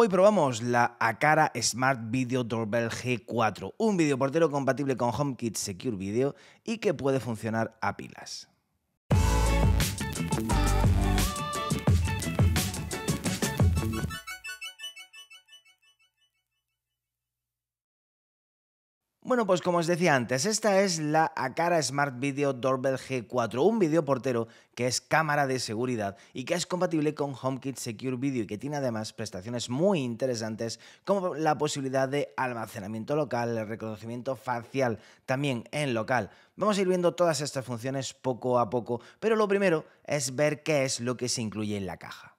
Hoy probamos la acara Smart Video Doorbell G4, un videoportero compatible con HomeKit Secure Video y que puede funcionar a pilas. Bueno, pues como os decía antes, esta es la Acara Smart Video Doorbell G4, un video portero que es cámara de seguridad y que es compatible con HomeKit Secure Video y que tiene además prestaciones muy interesantes como la posibilidad de almacenamiento local, el reconocimiento facial también en local. Vamos a ir viendo todas estas funciones poco a poco, pero lo primero es ver qué es lo que se incluye en la caja.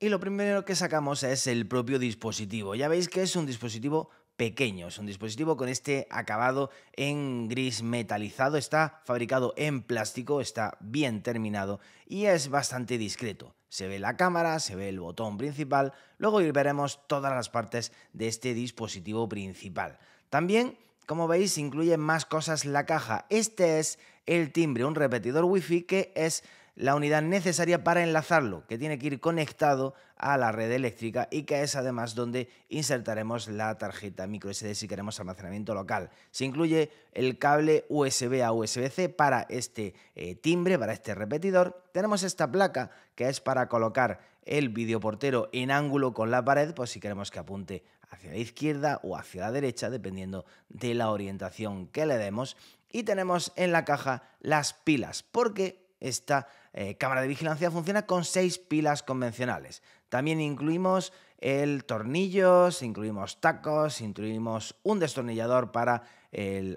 Y lo primero que sacamos es el propio dispositivo. Ya veis que es un dispositivo pequeño. Es un dispositivo con este acabado en gris metalizado, está fabricado en plástico, está bien terminado y es bastante discreto. Se ve la cámara, se ve el botón principal, luego veremos todas las partes de este dispositivo principal. También, como veis, incluye más cosas la caja. Este es el timbre, un repetidor Wi-Fi que es la unidad necesaria para enlazarlo, que tiene que ir conectado a la red eléctrica y que es además donde insertaremos la tarjeta micro SD si queremos almacenamiento local. Se incluye el cable USB a USB-C para este eh, timbre, para este repetidor. Tenemos esta placa que es para colocar el videoportero en ángulo con la pared, pues si queremos que apunte hacia la izquierda o hacia la derecha, dependiendo de la orientación que le demos. Y tenemos en la caja las pilas, porque esta eh, cámara de vigilancia funciona con seis pilas convencionales. También incluimos el tornillo, incluimos tacos, incluimos un destornillador para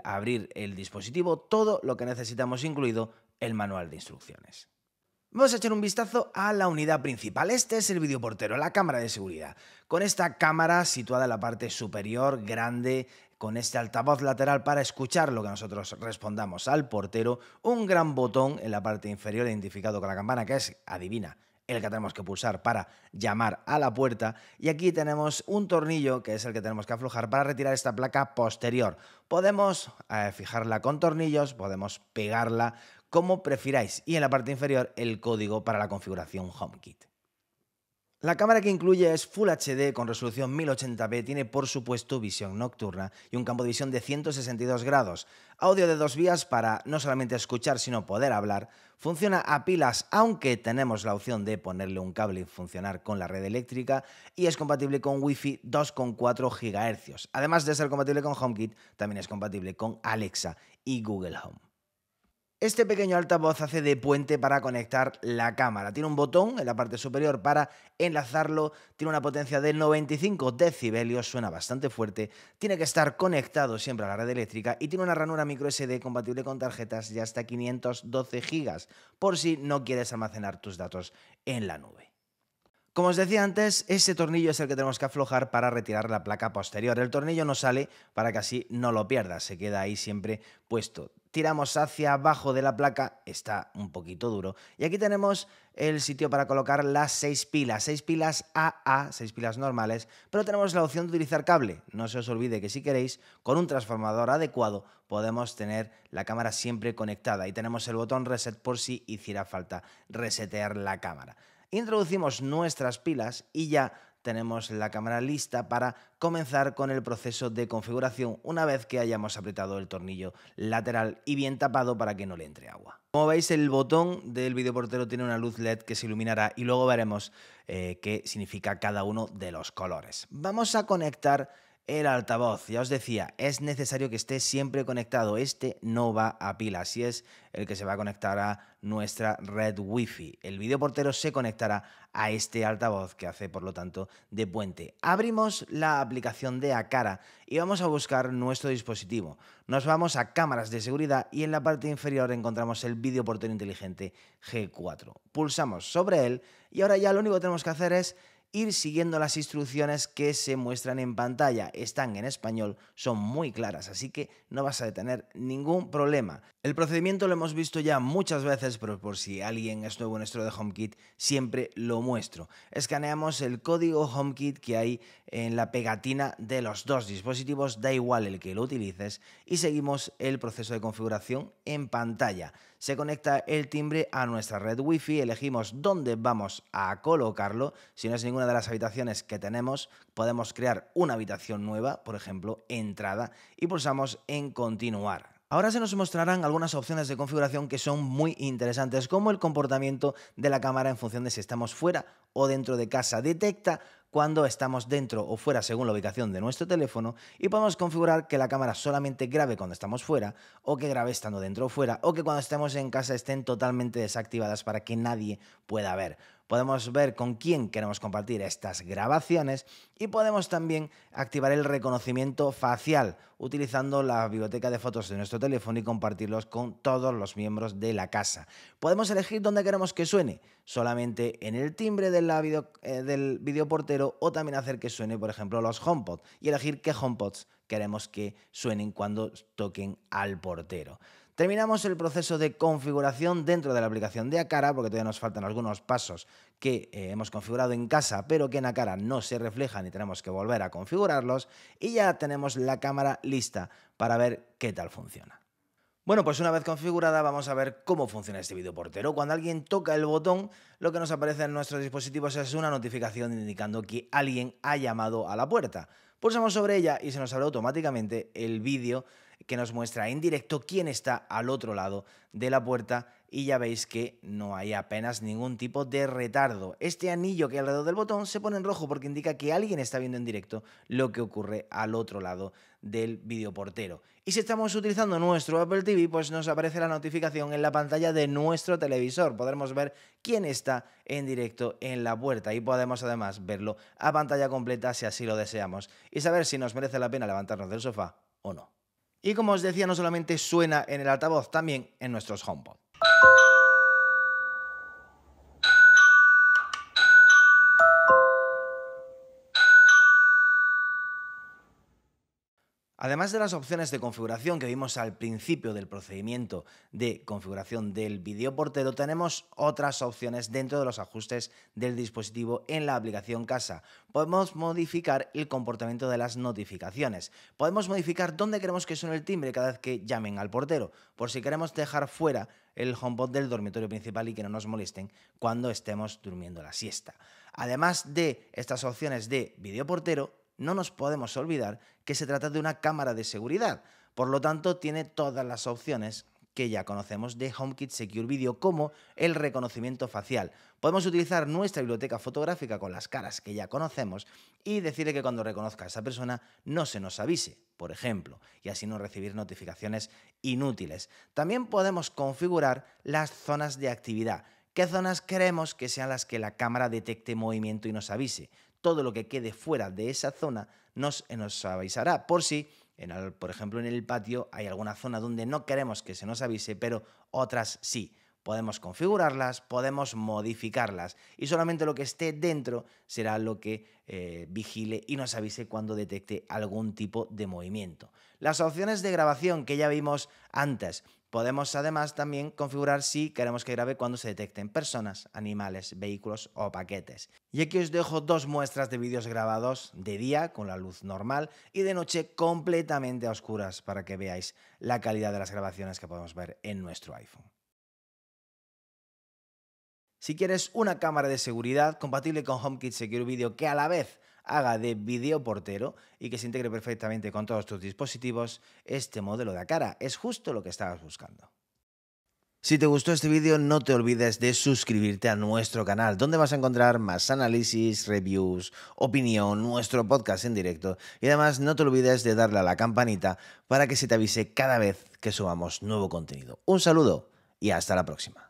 abrir el dispositivo, todo lo que necesitamos incluido el manual de instrucciones. Vamos a echar un vistazo a la unidad principal. Este es el videoportero, la cámara de seguridad. Con esta cámara situada en la parte superior, grande, con este altavoz lateral para escuchar lo que nosotros respondamos al portero, un gran botón en la parte inferior identificado con la campana que es, adivina, el que tenemos que pulsar para llamar a la puerta y aquí tenemos un tornillo que es el que tenemos que aflojar para retirar esta placa posterior. Podemos eh, fijarla con tornillos, podemos pegarla como prefiráis y en la parte inferior el código para la configuración HomeKit. La cámara que incluye es Full HD con resolución 1080p, tiene por supuesto visión nocturna y un campo de visión de 162 grados, audio de dos vías para no solamente escuchar sino poder hablar, funciona a pilas aunque tenemos la opción de ponerle un cable y funcionar con la red eléctrica y es compatible con Wi-Fi 2.4 GHz. Además de ser compatible con HomeKit, también es compatible con Alexa y Google Home. Este pequeño altavoz hace de puente para conectar la cámara. Tiene un botón en la parte superior para enlazarlo, tiene una potencia de 95 decibelios, suena bastante fuerte, tiene que estar conectado siempre a la red eléctrica y tiene una ranura micro SD compatible con tarjetas de hasta 512 GB, por si no quieres almacenar tus datos en la nube. Como os decía antes, ese tornillo es el que tenemos que aflojar para retirar la placa posterior. El tornillo no sale para que así no lo pierdas, se queda ahí siempre puesto tiramos hacia abajo de la placa, está un poquito duro. Y aquí tenemos el sitio para colocar las seis pilas, seis pilas AA, seis pilas normales, pero tenemos la opción de utilizar cable. No se os olvide que si queréis, con un transformador adecuado, podemos tener la cámara siempre conectada y tenemos el botón reset por si hiciera falta resetear la cámara. Introducimos nuestras pilas y ya tenemos la cámara lista para comenzar con el proceso de configuración una vez que hayamos apretado el tornillo lateral y bien tapado para que no le entre agua. Como veis el botón del videoportero tiene una luz LED que se iluminará y luego veremos eh, qué significa cada uno de los colores. Vamos a conectar el altavoz. Ya os decía, es necesario que esté siempre conectado. Este no va a pila, así es el que se va a conectar a nuestra red Wi-Fi. El videoportero se conectará a este altavoz que hace, por lo tanto, de puente. Abrimos la aplicación de Acara y vamos a buscar nuestro dispositivo. Nos vamos a cámaras de seguridad y en la parte inferior encontramos el videoportero inteligente G4. Pulsamos sobre él y ahora ya lo único que tenemos que hacer es ir siguiendo las instrucciones que se muestran en pantalla. Están en español, son muy claras, así que no vas a tener ningún problema. El procedimiento lo hemos visto ya muchas veces, pero por si alguien es nuevo en esto de HomeKit, siempre lo muestro. Escaneamos el código HomeKit que hay en la pegatina de los dos dispositivos, da igual el que lo utilices, y seguimos el proceso de configuración en pantalla se conecta el timbre a nuestra red Wi-Fi, elegimos dónde vamos a colocarlo. Si no es ninguna de las habitaciones que tenemos, podemos crear una habitación nueva, por ejemplo, entrada, y pulsamos en continuar. Ahora se nos mostrarán algunas opciones de configuración que son muy interesantes, como el comportamiento de la cámara en función de si estamos fuera o dentro de casa. Detecta cuando estamos dentro o fuera según la ubicación de nuestro teléfono y podemos configurar que la cámara solamente grabe cuando estamos fuera o que grabe estando dentro o fuera o que cuando estemos en casa estén totalmente desactivadas para que nadie pueda ver podemos ver con quién queremos compartir estas grabaciones y podemos también activar el reconocimiento facial utilizando la biblioteca de fotos de nuestro teléfono y compartirlos con todos los miembros de la casa. Podemos elegir dónde queremos que suene, solamente en el timbre del video, portero eh, del videoportero o también hacer que suene, por ejemplo, los HomePods y elegir qué HomePods queremos que suenen cuando toquen al portero. Terminamos el proceso de configuración dentro de la aplicación de Acara, porque todavía nos faltan algunos pasos que eh, hemos configurado en casa, pero que en Acara no se reflejan y tenemos que volver a configurarlos. Y ya tenemos la cámara lista para ver qué tal funciona. Bueno, pues una vez configurada vamos a ver cómo funciona este portero. Cuando alguien toca el botón, lo que nos aparece en nuestros dispositivos es una notificación indicando que alguien ha llamado a la puerta. Pulsamos sobre ella y se nos abre automáticamente el vídeo que nos muestra en directo quién está al otro lado de la puerta y ya veis que no hay apenas ningún tipo de retardo. Este anillo que hay alrededor del botón se pone en rojo porque indica que alguien está viendo en directo lo que ocurre al otro lado del videoportero. Y si estamos utilizando nuestro Apple TV, pues nos aparece la notificación en la pantalla de nuestro televisor. Podremos ver quién está en directo en la puerta y podemos además verlo a pantalla completa si así lo deseamos y saber si nos merece la pena levantarnos del sofá o no. Y como os decía, no solamente suena en el altavoz, también en nuestros HomePod. Además de las opciones de configuración que vimos al principio del procedimiento de configuración del videoportero, tenemos otras opciones dentro de los ajustes del dispositivo en la aplicación casa. Podemos modificar el comportamiento de las notificaciones. Podemos modificar dónde queremos que suene el timbre cada vez que llamen al portero, por si queremos dejar fuera el HomePod del dormitorio principal y que no nos molesten cuando estemos durmiendo la siesta. Además de estas opciones de videoportero, no nos podemos olvidar que se trata de una cámara de seguridad, por lo tanto tiene todas las opciones que ya conocemos de HomeKit Secure Video como el reconocimiento facial. Podemos utilizar nuestra biblioteca fotográfica con las caras que ya conocemos y decirle que cuando reconozca a esa persona no se nos avise, por ejemplo, y así no recibir notificaciones inútiles. También podemos configurar las zonas de actividad. ¿Qué zonas queremos que sean las que la cámara detecte movimiento y nos avise? todo lo que quede fuera de esa zona nos, eh, avisará por si, por ejemplo, en el patio hay alguna zona donde no queremos que se nos avise, pero otras sí. Podemos configurarlas, podemos modificarlas y solamente lo que esté dentro será lo que eh, vigile y nos avise cuando detecte algún tipo de movimiento. Las opciones de grabación que ya vimos antes, Podemos además también configurar si queremos que grabe cuando se detecten personas, animales, vehículos o paquetes. Y aquí os dejo dos muestras de vídeos grabados de día con la luz normal y de noche completamente a oscuras para que veáis la calidad de las grabaciones que podemos ver en nuestro iPhone. Si quieres una cámara de seguridad compatible con HomeKit Secure Video que a la vez haga de portero y que se integre perfectamente con todos tus dispositivos, este modelo de cara es justo lo que estabas buscando. Si te gustó este vídeo, no te olvides de suscribirte a nuestro canal, donde vas a encontrar más análisis, reviews, opinión, nuestro podcast en directo. Y además, no te olvides de darle a la campanita para que se te avise cada vez que subamos nuevo contenido. Un saludo y hasta la próxima.